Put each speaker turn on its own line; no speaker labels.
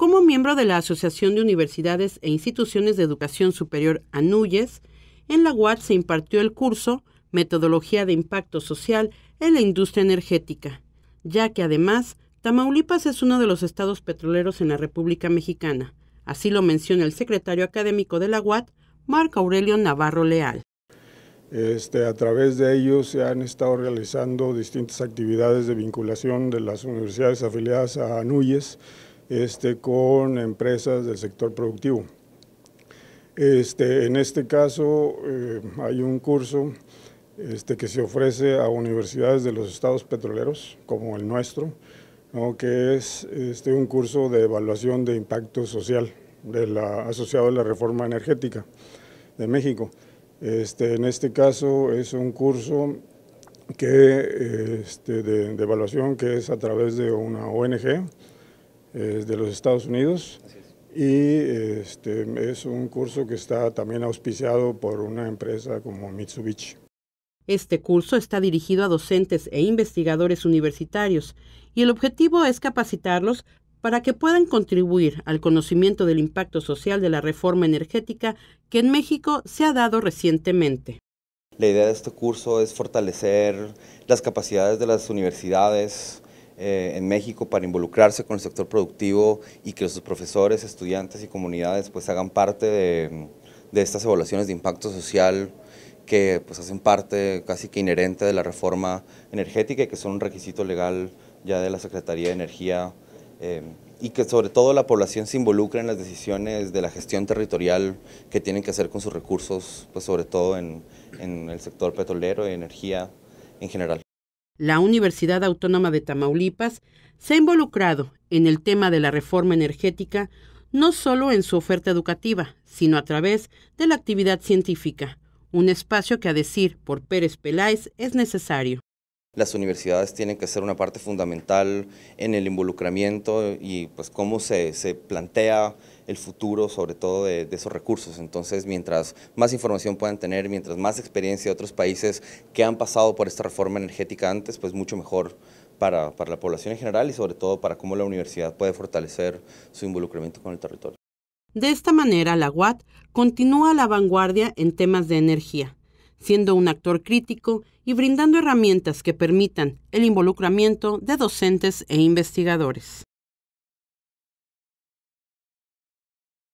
Como miembro de la Asociación de Universidades e Instituciones de Educación Superior ANUYES, en la UAT se impartió el curso Metodología de Impacto Social en la Industria Energética, ya que además Tamaulipas es uno de los estados petroleros en la República Mexicana. Así lo menciona el secretario académico de la UAT, Marco Aurelio Navarro Leal.
Este, a través de ellos se han estado realizando distintas actividades de vinculación de las universidades afiliadas a ANUYES este, con empresas del sector productivo. Este, en este caso eh, hay un curso este, que se ofrece a universidades de los estados petroleros, como el nuestro, que es un curso de evaluación de impacto social asociado a la reforma energética de México. en este caso es un curso de, evaluación que es a través de una ONG eh, de los Estados Unidos y este, es un curso que está también auspiciado por una empresa como Mitsubishi.
Este curso está dirigido a docentes e investigadores universitarios y el objetivo es capacitarlos para que puedan contribuir al conocimiento del impacto social de la reforma energética que en México se ha dado recientemente.
La idea de este curso es fortalecer las capacidades de las universidades, eh, en México para involucrarse con el sector productivo y que sus profesores, estudiantes y comunidades pues hagan parte de, estas evaluaciones de impacto social que pues hacen parte casi que inherente de la reforma energética y que son un requisito legal ya de la Secretaría de Energía eh, y que sobre todo la población se involucre en las decisiones de la gestión territorial que tienen que hacer con sus recursos, pues sobre todo en el sector petrolero y energía en general
la Universidad Autónoma de Tamaulipas se ha involucrado en el tema de la reforma energética no solo en su oferta educativa, sino a través de la actividad científica, un espacio que a decir por Pérez Peláez
es necesario. Las universidades tienen que ser una parte fundamental en el involucramiento y pues cómo se, plantea el futuro sobre todo de, esos recursos. Entonces, mientras más información puedan tener, mientras más experiencia de otros países que han pasado por esta reforma energética antes, pues mucho mejor para, para la población en general y sobre todo para cómo la universidad puede fortalecer su involucramiento con el territorio.
De esta manera, la UAT continúa a la vanguardia en temas de energía siendo un actor crítico y brindando herramientas que permitan el involucramiento de docentes e investigadores.